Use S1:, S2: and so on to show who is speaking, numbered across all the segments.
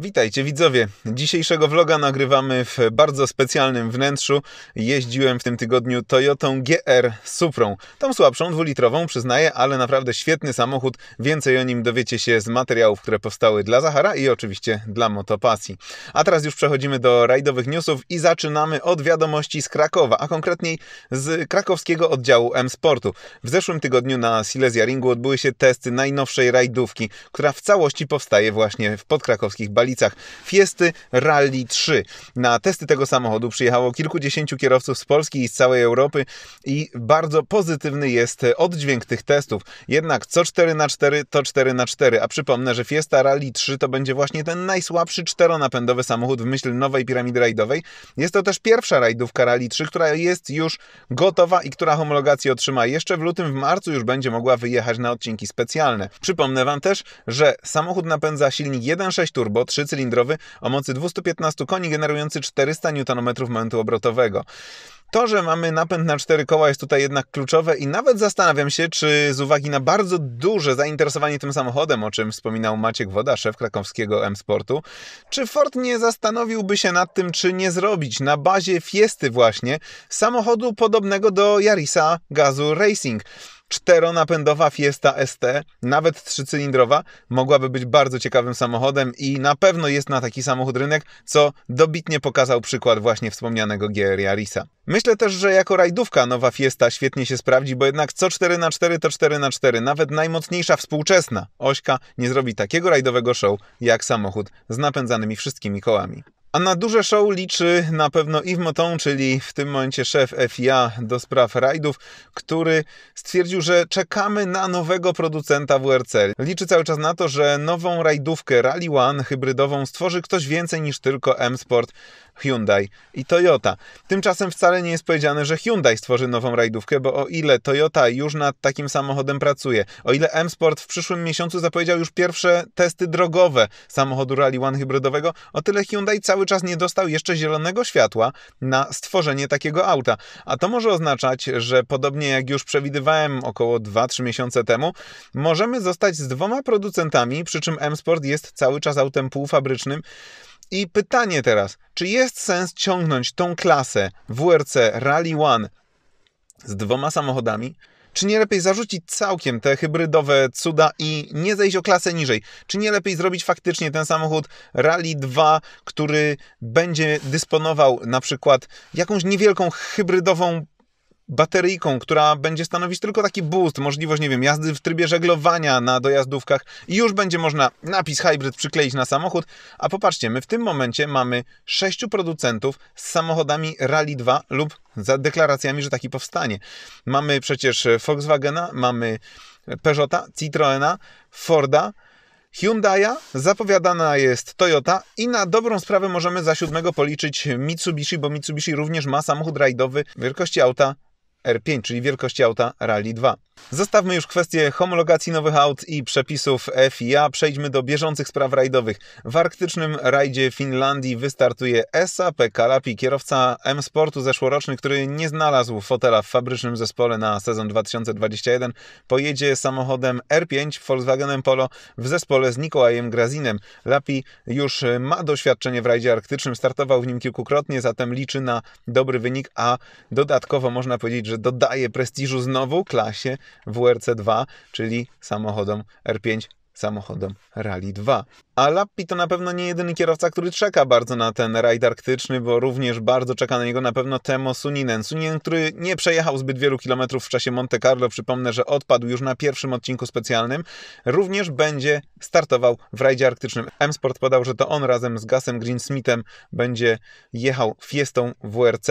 S1: Witajcie widzowie. Dzisiejszego vloga nagrywamy w bardzo specjalnym wnętrzu. Jeździłem w tym tygodniu Toyotą GR Suprą. Tą słabszą, dwulitrową, przyznaję, ale naprawdę świetny samochód. Więcej o nim dowiecie się z materiałów, które powstały dla Zachara i oczywiście dla Motopasji. A teraz już przechodzimy do rajdowych newsów i zaczynamy od wiadomości z Krakowa, a konkretniej z krakowskiego oddziału M-Sportu. W zeszłym tygodniu na Silesia Ringu odbyły się testy najnowszej rajdówki, która w całości powstaje właśnie w podkrakowskich Bali okolicach Fiesty Rally 3. Na testy tego samochodu przyjechało kilkudziesięciu kierowców z Polski i z całej Europy i bardzo pozytywny jest oddźwięk tych testów. Jednak co 4x4 to 4x4, a przypomnę, że Fiesta Rally 3 to będzie właśnie ten najsłabszy czteronapędowy samochód w myśl nowej piramidy rajdowej. Jest to też pierwsza rajdówka Rally 3, która jest już gotowa i która homologację otrzyma jeszcze w lutym, w marcu już będzie mogła wyjechać na odcinki specjalne. Przypomnę Wam też, że samochód napędza silnik 1.6 turbo, trzycylindrowy o mocy 215 koni generujący 400 Nm momentu obrotowego. To, że mamy napęd na cztery koła jest tutaj jednak kluczowe i nawet zastanawiam się, czy z uwagi na bardzo duże zainteresowanie tym samochodem, o czym wspominał Maciek Woda, szef krakowskiego M-Sportu, czy Ford nie zastanowiłby się nad tym, czy nie zrobić na bazie Fiesty właśnie samochodu podobnego do Yarisa Gazu Racing. Czteronapędowa Fiesta ST, nawet trzycylindrowa, mogłaby być bardzo ciekawym samochodem i na pewno jest na taki samochód rynek, co dobitnie pokazał przykład właśnie wspomnianego GR Yarisa. Myślę też, że jako rajdówka nowa Fiesta świetnie się sprawdzi, bo jednak co 4x4 to 4x4. Nawet najmocniejsza współczesna ośka nie zrobi takiego rajdowego show jak samochód z napędzanymi wszystkimi kołami. A na duże show liczy na pewno Yves Moton, czyli w tym momencie szef FIA do spraw rajdów, który stwierdził, że czekamy na nowego producenta WRC. Liczy cały czas na to, że nową rajdówkę Rally One hybrydową stworzy ktoś więcej niż tylko M-Sport. Hyundai i Toyota. Tymczasem wcale nie jest powiedziane, że Hyundai stworzy nową rajdówkę, bo o ile Toyota już nad takim samochodem pracuje, o ile M-Sport w przyszłym miesiącu zapowiedział już pierwsze testy drogowe samochodu Rally One hybrydowego, o tyle Hyundai cały czas nie dostał jeszcze zielonego światła na stworzenie takiego auta. A to może oznaczać, że podobnie jak już przewidywałem około 2-3 miesiące temu, możemy zostać z dwoma producentami, przy czym M-Sport jest cały czas autem półfabrycznym, i pytanie teraz, czy jest sens ciągnąć tą klasę WRC Rally One z dwoma samochodami? Czy nie lepiej zarzucić całkiem te hybrydowe cuda i nie zejść o klasę niżej? Czy nie lepiej zrobić faktycznie ten samochód Rally 2, który będzie dysponował na przykład jakąś niewielką hybrydową bateryjką, która będzie stanowić tylko taki boost, możliwość, nie wiem, jazdy w trybie żeglowania na dojazdówkach i już będzie można napis hybrid przykleić na samochód. A popatrzcie, my w tym momencie mamy sześciu producentów z samochodami Rally 2 lub za deklaracjami, że taki powstanie. Mamy przecież Volkswagena, mamy Peugeota, Citroena, Forda, Hyundai'a, zapowiadana jest Toyota i na dobrą sprawę możemy za siódmego policzyć Mitsubishi, bo Mitsubishi również ma samochód rajdowy wielkości auta R5, czyli wielkości auta Rally 2. Zostawmy już kwestię homologacji nowych aut i przepisów FIA. Przejdźmy do bieżących spraw rajdowych. W arktycznym rajdzie Finlandii wystartuje SAP Kalapi, kierowca M-Sportu zeszłoroczny, który nie znalazł fotela w fabrycznym zespole na sezon 2021. Pojedzie samochodem R5 Volkswagenem Polo w zespole z Nikołajem Grazinem. Lapi już ma doświadczenie w rajdzie arktycznym, startował w nim kilkukrotnie, zatem liczy na dobry wynik, a dodatkowo można powiedzieć, że dodaje prestiżu znowu klasie WRC2, czyli samochodom R5 samochodom Rally 2. A Lappi to na pewno nie jedyny kierowca, który czeka bardzo na ten rajd arktyczny, bo również bardzo czeka na niego na pewno Temo Suninen. Suninen, który nie przejechał zbyt wielu kilometrów w czasie Monte Carlo, przypomnę, że odpadł już na pierwszym odcinku specjalnym, również będzie startował w rajdzie arktycznym. M-Sport podał, że to on razem z Gasem Greensmithem będzie jechał Fiestą WRC.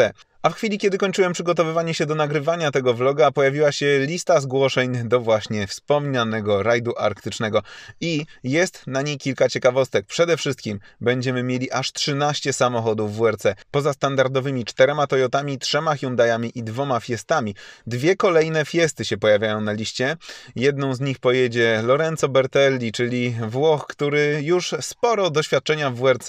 S1: A w chwili, kiedy kończyłem przygotowywanie się do nagrywania tego vloga, pojawiła się lista zgłoszeń do właśnie wspomnianego rajdu arktycznego i jest na niej kilka ciekawostek. Przede wszystkim będziemy mieli aż 13 samochodów w WRC, poza standardowymi czterema Toyotami, trzema Hyundaiami i dwoma Fiestami. Dwie kolejne Fiesty się pojawiają na liście. Jedną z nich pojedzie Lorenzo Bertelli, czyli Włoch, który już sporo doświadczenia w WRC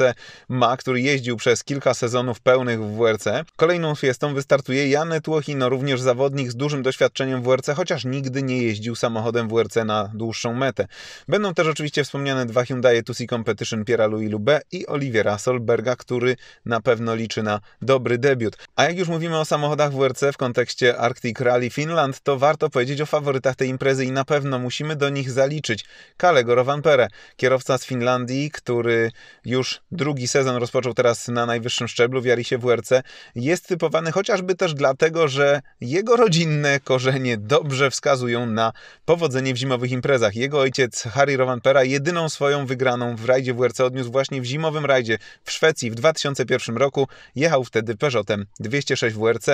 S1: ma, który jeździł przez kilka sezonów pełnych w WRC. Kolejną Fiestę 30 wystartuje Janet Łochino, również zawodnik z dużym doświadczeniem w WRC, chociaż nigdy nie jeździł samochodem w WRC na dłuższą metę. Będą też oczywiście wspomniane dwa Hyundai Tusi Competition Piera Louis Lube i Oliwiera Solberga, który na pewno liczy na dobry debiut. A jak już mówimy o samochodach w WRC w kontekście Arctic Rally Finland, to warto powiedzieć o faworytach tej imprezy i na pewno musimy do nich zaliczyć Kalego Rovanperä, kierowca z Finlandii, który już drugi sezon rozpoczął teraz na najwyższym szczeblu w Jarisie WRC, jest typowo umiarkowany chociażby też dlatego, że jego rodzinne korzenie dobrze wskazują na powodzenie w zimowych imprezach. Jego ojciec Harry Rowanpera jedyną swoją wygraną w rajdzie WRC odniósł właśnie w zimowym rajdzie w Szwecji w 2001 roku. Jechał wtedy Peugeotem 206 WRC.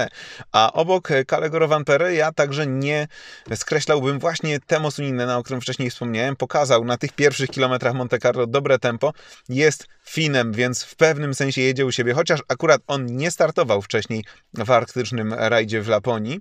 S1: A obok Kalego Rowanpera ja także nie skreślałbym właśnie temu Suninena, o którym wcześniej wspomniałem. Pokazał na tych pierwszych kilometrach Monte Carlo dobre tempo. Jest Finem, więc w pewnym sensie jedzie u siebie, chociaż akurat on nie startował wcześniej w arktycznym rajdzie w Laponii.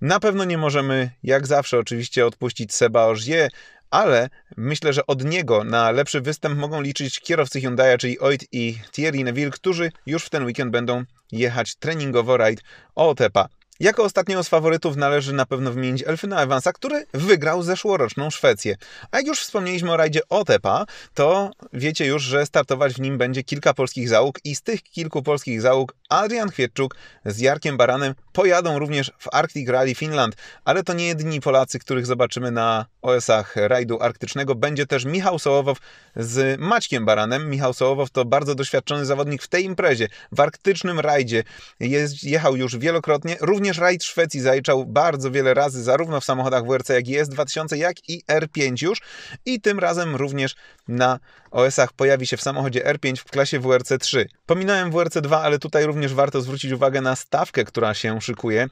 S1: Na pewno nie możemy, jak zawsze, oczywiście odpuścić Seba Orzie, ale myślę, że od niego na lepszy występ mogą liczyć kierowcy Hyundai, czyli Oit i Thierry Neville, którzy już w ten weekend będą jechać treningowo rajd OTEPA. Jako ostatniego z faworytów należy na pewno wymienić Elfyna Evansa, który wygrał zeszłoroczną Szwecję. A jak już wspomnieliśmy o rajdzie Otepa, to wiecie już, że startować w nim będzie kilka polskich załóg i z tych kilku polskich załóg Adrian Chwietczuk z Jarkiem Baranem pojadą również w Arctic Rally Finland, ale to nie jedni Polacy, których zobaczymy na OS-ach rajdu arktycznego. Będzie też Michał Sołowow z Maćkiem Baranem. Michał Sołowow to bardzo doświadczony zawodnik w tej imprezie, w arktycznym rajdzie. Jest, jechał już wielokrotnie, również Również rajd Szwecji zaliczał bardzo wiele razy zarówno w samochodach WRC jak i S2000, jak i R5 już i tym razem również na OS-ach pojawi się w samochodzie R5 w klasie WRC 3. Pominąłem WRC 2, ale tutaj również warto zwrócić uwagę na stawkę, która się szykuje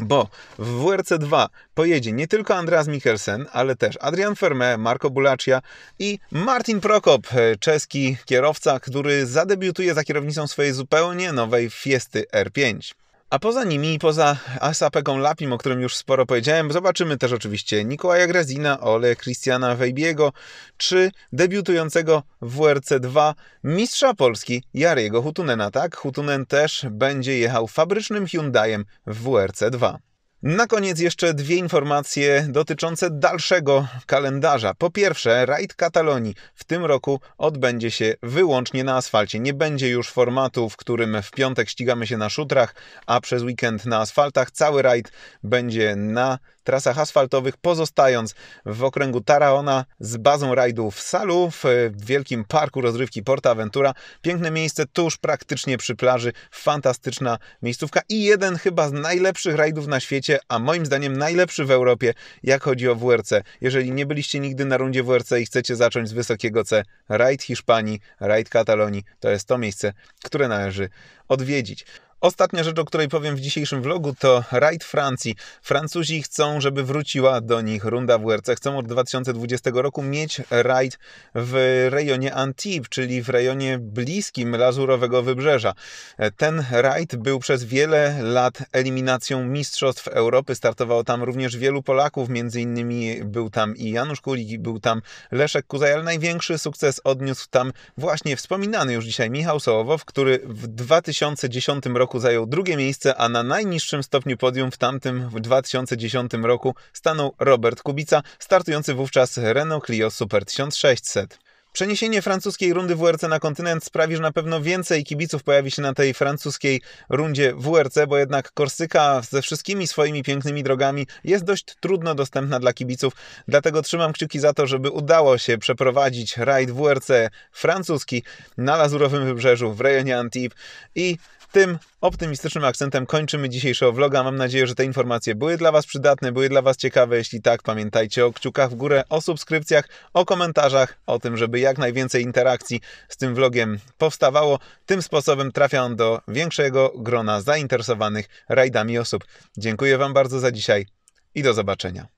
S1: bo w WRC 2 pojedzie nie tylko Andreas Mikkelsen, ale też Adrian Ferme, Marco Bulaccia i Martin Prokop, e, czeski kierowca, który zadebiutuje za kierownicą swojej zupełnie nowej Fiesty R5. A poza nimi, poza Asapeką Lapim, o którym już sporo powiedziałem, zobaczymy też oczywiście Nikołaja Grazina, Ole Christiana Wejbiego, czy debiutującego w WRC 2 mistrza Polski Jariego Hutunena. Tak, Hutunen też będzie jechał fabrycznym Hyundaiem w WRC 2. Na koniec jeszcze dwie informacje dotyczące dalszego kalendarza. Po pierwsze, rajd Katalonii w tym roku odbędzie się wyłącznie na asfalcie. Nie będzie już formatu, w którym w piątek ścigamy się na szutrach, a przez weekend na asfaltach. Cały rajd będzie na trasach asfaltowych, pozostając w okręgu Taraona z bazą rajdu w Salu, w wielkim parku rozrywki Porta Aventura, Piękne miejsce tuż praktycznie przy plaży, fantastyczna miejscówka i jeden chyba z najlepszych rajdów na świecie świecie, a moim zdaniem najlepszy w Europie, jak chodzi o WRC. Jeżeli nie byliście nigdy na rundzie WRC i chcecie zacząć z wysokiego C, rajd Hiszpanii, rajd Katalonii, to jest to miejsce, które należy odwiedzić. Ostatnia rzecz, o której powiem w dzisiejszym vlogu, to rajd Francji. Francuzi chcą, żeby wróciła do nich runda w WRC. Chcą od 2020 roku mieć rajd w rejonie Antibes, czyli w rejonie bliskim Lazurowego Wybrzeża. Ten rajd był przez wiele lat eliminacją Mistrzostw Europy. Startowało tam również wielu Polaków, między innymi był tam i Janusz Kulik, i był tam Leszek Kuzaj, ale największy sukces odniósł tam właśnie wspominany już dzisiaj Michał Sołowow, który w 2010 roku roku zajął drugie miejsce, a na najniższym stopniu podium w tamtym w 2010 roku stanął Robert Kubica, startujący wówczas Renault Clio Super 1600. Przeniesienie francuskiej rundy WRC na kontynent sprawi, że na pewno więcej kibiców pojawi się na tej francuskiej rundzie WRC, bo jednak Korsyka ze wszystkimi swoimi pięknymi drogami jest dość trudno dostępna dla kibiców. Dlatego trzymam kciuki za to, żeby udało się przeprowadzić rajd WRC francuski na Lazurowym Wybrzeżu w rejonie Antibes i tym optymistycznym akcentem kończymy dzisiejszego vloga. Mam nadzieję, że te informacje były dla Was przydatne, były dla Was ciekawe. Jeśli tak, pamiętajcie o kciukach w górę, o subskrypcjach, o komentarzach, o tym, żeby jak najwięcej interakcji z tym vlogiem powstawało. Tym sposobem trafia on do większego grona zainteresowanych rajdami osób. Dziękuję Wam bardzo za dzisiaj i do zobaczenia.